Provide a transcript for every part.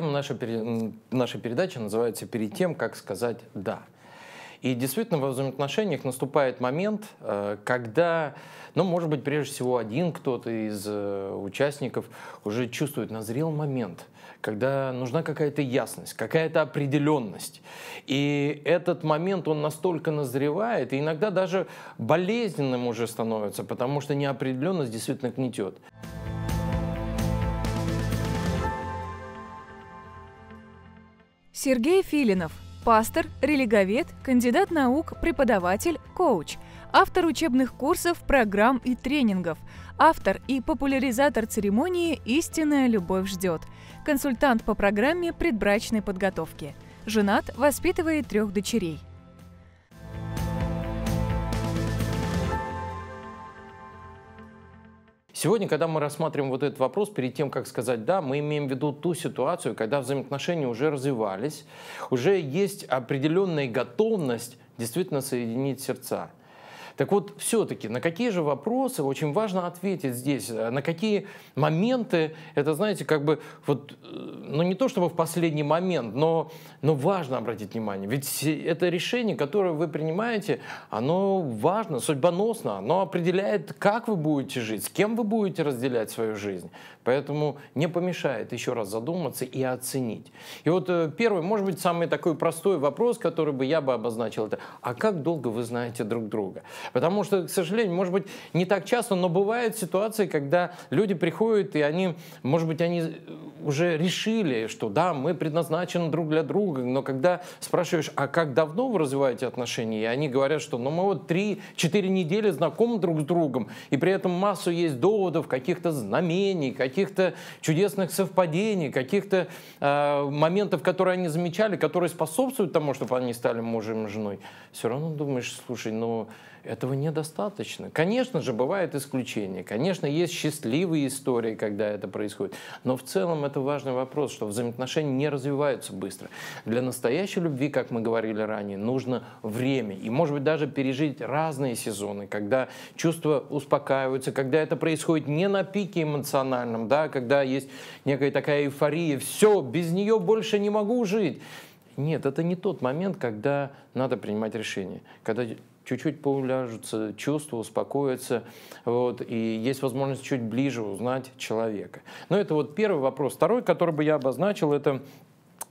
Тема нашей, нашей передачи называется «Перед тем, как сказать «да». И действительно, во взаимоотношениях наступает момент, э, когда, ну, может быть, прежде всего один кто-то из э, участников уже чувствует, назрел момент, когда нужна какая-то ясность, какая-то определенность. И этот момент, он настолько назревает, и иногда даже болезненным уже становится, потому что неопределенность действительно гнетет. Сергей Филинов – пастор, религовед, кандидат наук, преподаватель, коуч, автор учебных курсов, программ и тренингов, автор и популяризатор церемонии «Истинная любовь ждет», консультант по программе предбрачной подготовки. Женат, воспитывает трех дочерей. Сегодня, когда мы рассматриваем вот этот вопрос, перед тем, как сказать «да», мы имеем в виду ту ситуацию, когда взаимоотношения уже развивались, уже есть определенная готовность действительно соединить сердца. Так вот, все-таки, на какие же вопросы очень важно ответить здесь, э, на какие моменты, это, знаете, как бы, вот, э, ну не то чтобы в последний момент, но, но важно обратить внимание. Ведь это решение, которое вы принимаете, оно важно, судьбоносно, оно определяет, как вы будете жить, с кем вы будете разделять свою жизнь. Поэтому не помешает еще раз задуматься и оценить. И вот э, первый, может быть, самый такой простой вопрос, который бы я бы обозначил, это «А как долго вы знаете друг друга?» Потому что, к сожалению, может быть, не так часто, но бывают ситуации, когда люди приходят, и они, может быть, они уже решили, что да, мы предназначены друг для друга, но когда спрашиваешь, а как давно вы развиваете отношения, и они говорят, что ну мы вот 3-4 недели знакомы друг с другом, и при этом массу есть доводов, каких-то знамений, каких-то чудесных совпадений, каких-то э, моментов, которые они замечали, которые способствуют тому, чтобы они стали мужем и женой, все равно думаешь, слушай, ну этого недостаточно. Конечно же, бывают исключения. Конечно, есть счастливые истории, когда это происходит. Но в целом это важный вопрос, что взаимоотношения не развиваются быстро. Для настоящей любви, как мы говорили ранее, нужно время. И, может быть, даже пережить разные сезоны, когда чувства успокаиваются, когда это происходит не на пике эмоциональном, да, когда есть некая такая эйфория, все, без нее больше не могу жить. Нет, это не тот момент, когда надо принимать решение, когда чуть-чуть поуляжутся, чувства успокоятся, вот, и есть возможность чуть ближе узнать человека. Но это вот первый вопрос. Второй, который бы я обозначил, это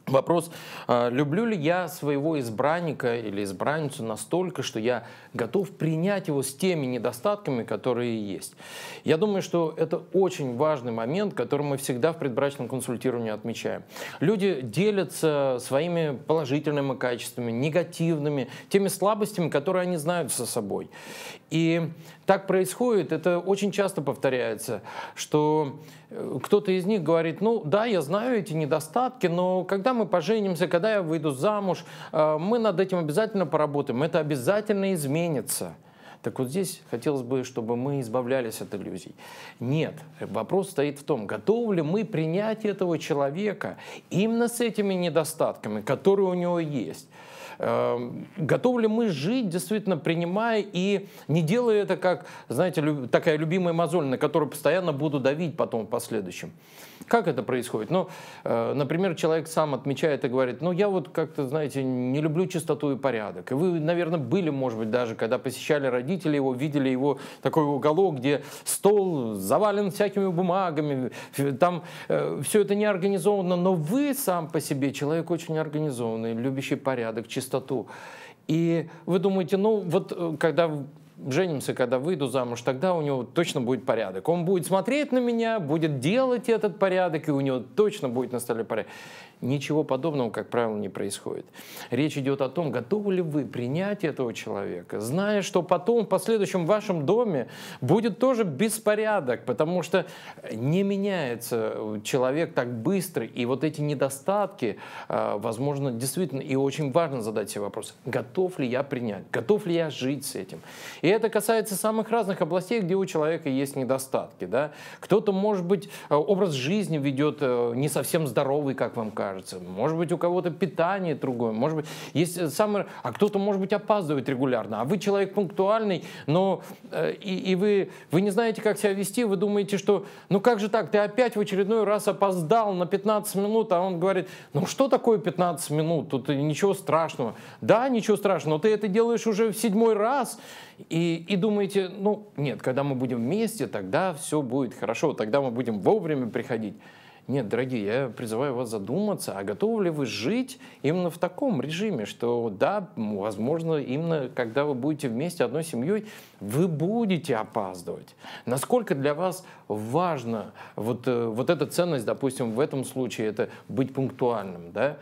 Вопрос, а, люблю ли я своего избранника или избранницу настолько, что я готов принять его с теми недостатками, которые есть. Я думаю, что это очень важный момент, который мы всегда в предбрачном консультировании отмечаем. Люди делятся своими положительными качествами, негативными, теми слабостями, которые они знают со собой. И так происходит, это очень часто повторяется, что э, кто-то из них говорит, ну да, я знаю эти недостатки, но когда мы поженимся, когда я выйду замуж, э, мы над этим обязательно поработаем, это обязательно изменится. Так вот здесь хотелось бы, чтобы мы избавлялись от иллюзий. Нет, вопрос стоит в том, готовы ли мы принять этого человека именно с этими недостатками, которые у него есть. Эм, готовы ли мы жить, действительно принимая и не делая это как, знаете, такая любимая мозоль, на которую постоянно буду давить потом в последующем? Как это происходит? Ну, э, например, человек сам отмечает и говорит, ну, я вот как-то, знаете, не люблю чистоту и порядок. И вы, наверное, были, может быть, даже, когда посещали родителей, его, видели его такой уголок, где стол завален всякими бумагами, там э, все это не организовано, но вы сам по себе человек очень организованный, любящий порядок, чистоту чистоту. И вы думаете, ну вот э, когда женимся, когда выйду замуж, тогда у него точно будет порядок. Он будет смотреть на меня, будет делать этот порядок, и у него точно будет на столе порядок. Ничего подобного, как правило, не происходит. Речь идет о том, готовы ли вы принять этого человека, зная, что потом в последующем вашем доме будет тоже беспорядок, потому что не меняется человек так быстро, и вот эти недостатки, э, возможно, действительно, и очень важно задать себе вопрос, готов ли я принять, готов ли я жить с этим. И это касается самых разных областей, где у человека есть недостатки. Да? Кто-то, может быть, э, образ жизни ведет э, не совсем здоровый, как вам кажется. Может быть, у кого-то питание другое. Может быть, есть э, самый... А кто-то, может быть, опаздывает регулярно. А вы человек пунктуальный, но и, и вы, вы не знаете, как себя вести. Вы думаете, что ну как же так, ты опять в очередной раз опоздал на 15 минут, а он говорит, ну что такое 15 минут, тут ничего страшного. Да, ничего страшного, но ты это делаешь уже в седьмой раз, и, и думаете, ну нет, когда мы будем вместе, тогда все будет хорошо, тогда мы будем вовремя приходить. Нет, дорогие, я призываю вас задуматься, а готовы ли вы жить именно в таком режиме, что да, возможно, именно когда вы будете вместе одной семьей, вы будете опаздывать. Насколько для вас важно вот, э, вот эта ценность, допустим, в этом случае, это быть пунктуальным, да?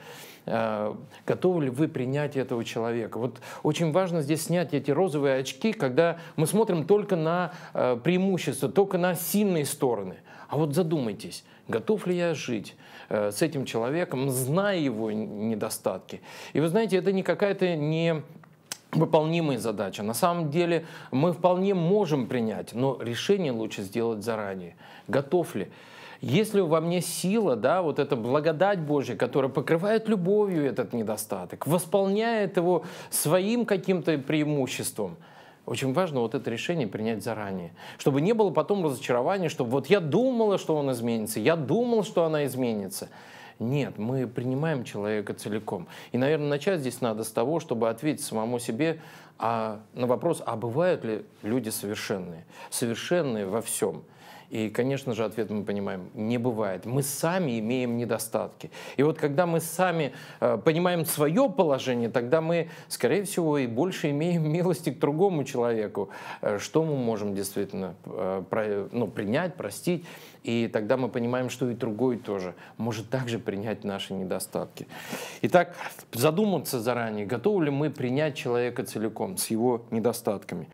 Э, готовы ли вы принять этого человека. Вот очень важно здесь снять эти розовые очки, когда мы смотрим только на э, преимущества, только на сильные стороны. А вот задумайтесь, готов ли я жить э, с этим человеком, зная его недостатки. И вы знаете, это не какая-то не выполнимая задача. На самом деле мы вполне можем принять, но решение лучше сделать заранее. Готов ли? Если во мне сила, да, вот эта благодать Божья, которая покрывает любовью этот недостаток, восполняет его своим каким-то преимуществом, очень важно вот это решение принять заранее, чтобы не было потом разочарования, чтобы вот я думала, что он изменится, я думал, что она изменится. Нет, мы принимаем человека целиком. И, наверное, начать здесь надо с того, чтобы ответить самому себе а, на вопрос, а бывают ли люди совершенные? Совершенные во всем – и, конечно же, ответ мы понимаем, не бывает. Мы сами имеем недостатки. И вот когда мы сами э, понимаем свое положение, тогда мы, скорее всего, и больше имеем милости к другому человеку, э, что мы можем действительно э, про, ну, принять, простить. И тогда мы понимаем, что и другой тоже может также принять наши недостатки. Итак, задуматься заранее, готовы ли мы принять человека целиком с его недостатками.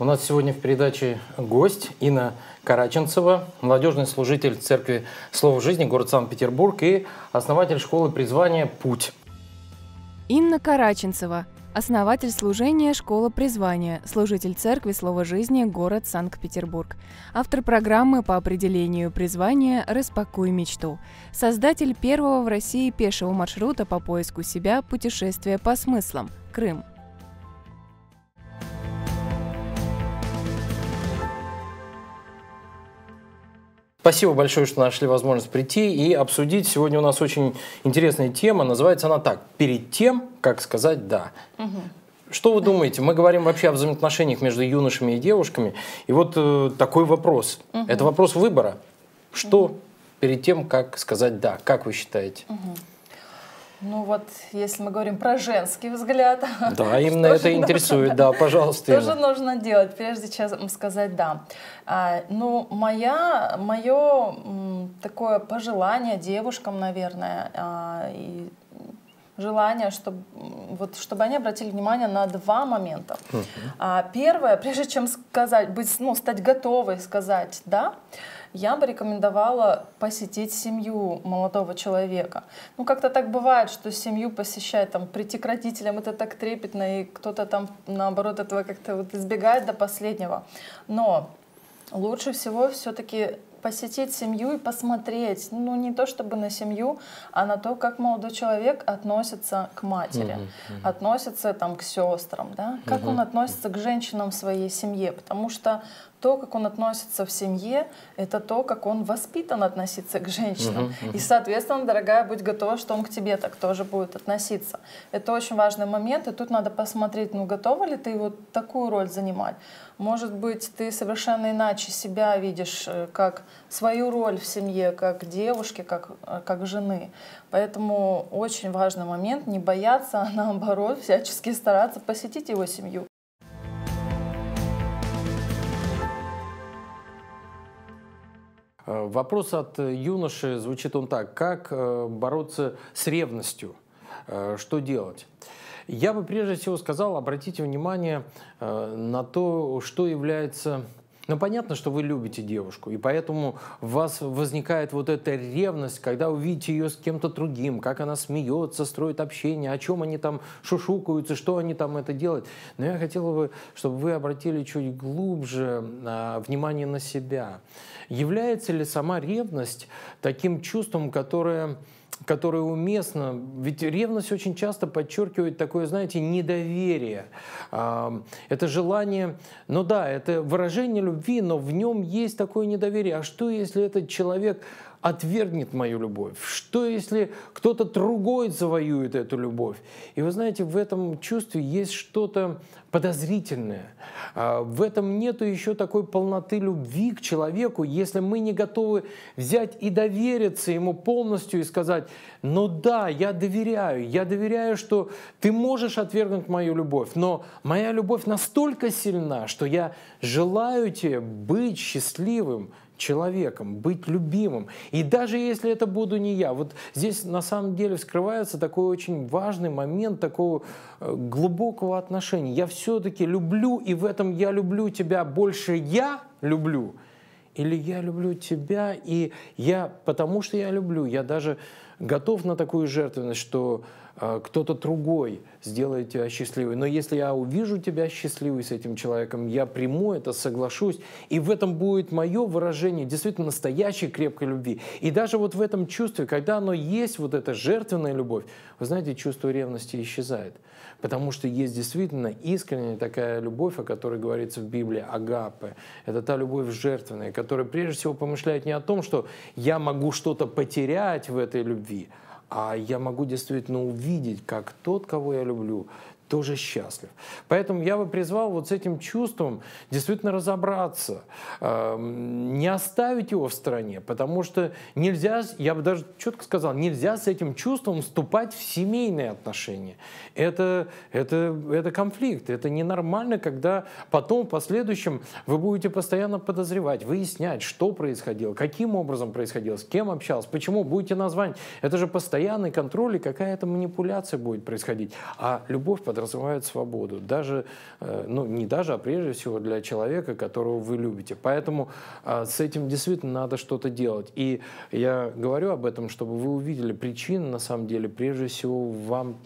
У нас сегодня в передаче гость Инна Караченцева, молодежный служитель Церкви Слова Жизни, город Санкт-Петербург и основатель школы призвания «Путь». Инна Караченцева, основатель служения «Школа призвания», служитель Церкви Слова Жизни, город Санкт-Петербург, автор программы по определению призвания «Распакуй мечту», создатель первого в России пешего маршрута по поиску себя «Путешествие по смыслам» – Крым – Спасибо большое, что нашли возможность прийти и обсудить. Сегодня у нас очень интересная тема. Называется она так. Перед тем, как сказать «да». Угу. Что вы думаете? Мы говорим вообще о взаимоотношениях между юношами и девушками. И вот э, такой вопрос. Угу. Это вопрос выбора. Что угу. перед тем, как сказать «да»? Как вы считаете? Угу. Ну вот, если мы говорим про женский взгляд. Да, именно это интересует, нужно, да, пожалуйста. Что же нужно делать, прежде чем сказать «да». А, ну, моя, мое м, такое пожелание девушкам, наверное, а, и желание, чтобы, вот, чтобы они обратили внимание на два момента. Uh а, первое, прежде чем сказать, быть, ну, стать готовой сказать «да», я бы рекомендовала посетить семью молодого человека. Ну, как-то так бывает, что семью посещать, там, прийти к родителям, это так трепетно, и кто-то там, наоборот, этого как-то вот избегает до последнего. Но лучше всего все-таки посетить семью и посмотреть, ну не то чтобы на семью, а на то, как молодой человек относится к матери, угу, угу. относится там к сестрам, да, как угу. он относится к женщинам в своей семье, потому что то, как он относится в семье, это то, как он воспитан относиться к женщинам. Uh-huh, uh-huh. И, соответственно, дорогая, будь готова, что он к тебе так тоже будет относиться. Это очень важный момент, и тут надо посмотреть, ну готова ли ты вот такую роль занимать. Может быть, ты совершенно иначе себя видишь, э, как свою роль в семье, как девушки, как, э, как жены. Поэтому очень важный момент не бояться, а наоборот, всячески стараться посетить его семью. Э, вопрос от э, юноши звучит он так. Как э, бороться с ревностью? Что делать? Я бы прежде всего сказал, обратите внимание на то, что является но ну, понятно, что вы любите девушку, и поэтому у вас возникает вот эта ревность, когда увидите ее с кем-то другим, как она смеется, строит общение, о чем они там шушукаются, что они там это делают. Но я хотела бы, чтобы вы обратили чуть глубже а, внимание на себя. Является ли сама ревность таким чувством, которое которое уместно, ведь ревность очень часто подчеркивает такое, знаете, недоверие. А, это желание, ну да, это выражение любви, но в нем есть такое недоверие. А что, если этот человек отвергнет мою любовь? Что если кто-то другой завоюет эту любовь? И вы знаете, в этом чувстве есть что-то подозрительное. А, в этом нету еще такой полноты любви к человеку, если мы не готовы взять и довериться ему полностью и сказать, ну да, я доверяю, я доверяю, что ты можешь отвергнуть мою любовь, но моя любовь настолько сильна, что я желаю тебе быть счастливым, человеком, быть любимым. И даже если это буду не я, вот здесь на самом деле вскрывается такой очень важный момент такого э, глубокого отношения. Я все-таки люблю, и в этом я люблю тебя больше я люблю, или я люблю тебя, и я, потому что я люблю, я даже готов на такую жертвенность, что э, кто-то другой сделает тебя счастливой. Но если я увижу тебя счастливой с этим человеком, я приму это, соглашусь. И в этом будет мое выражение действительно настоящей крепкой любви. И даже вот в этом чувстве, когда оно есть, вот эта жертвенная любовь, вы знаете, чувство ревности исчезает. Потому что есть действительно искренняя такая любовь, о которой говорится в Библии, агапы. Это та любовь жертвенная, которая прежде всего помышляет не о том, что я могу что-то потерять в этой любви, любви, а я могу действительно увидеть, как тот, кого я люблю, тоже счастлив. Поэтому я бы призвал вот с этим чувством действительно разобраться, эм, не оставить его в стороне, потому что нельзя, я бы даже четко сказал, нельзя с этим чувством вступать в семейные отношения. Это, это, это конфликт, это ненормально, когда потом, в последующем, вы будете постоянно подозревать, выяснять, что происходило, каким образом происходило, с кем общался, почему будете назвать. Это же постоянный контроль и какая-то манипуляция будет происходить. А любовь под подразумевает свободу. Даже, э, ну не даже, а прежде всего для человека, которого вы любите. Поэтому э, с этим действительно надо что-то делать. И я говорю об этом, чтобы вы увидели причины, на самом деле, прежде всего вам,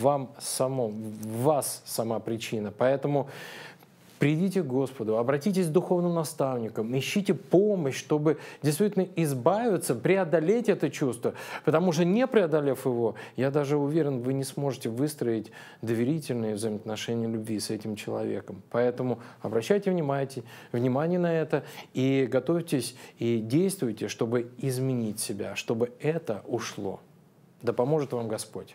вам самому, вас сама причина. Поэтому Придите к Господу, обратитесь к духовным наставникам, ищите помощь, чтобы действительно избавиться, преодолеть это чувство. Потому что не преодолев его, я даже уверен, вы не сможете выстроить доверительные взаимоотношения любви с этим человеком. Поэтому обращайте внимание, внимание на это и готовьтесь и действуйте, чтобы изменить себя, чтобы это ушло. Да поможет вам Господь.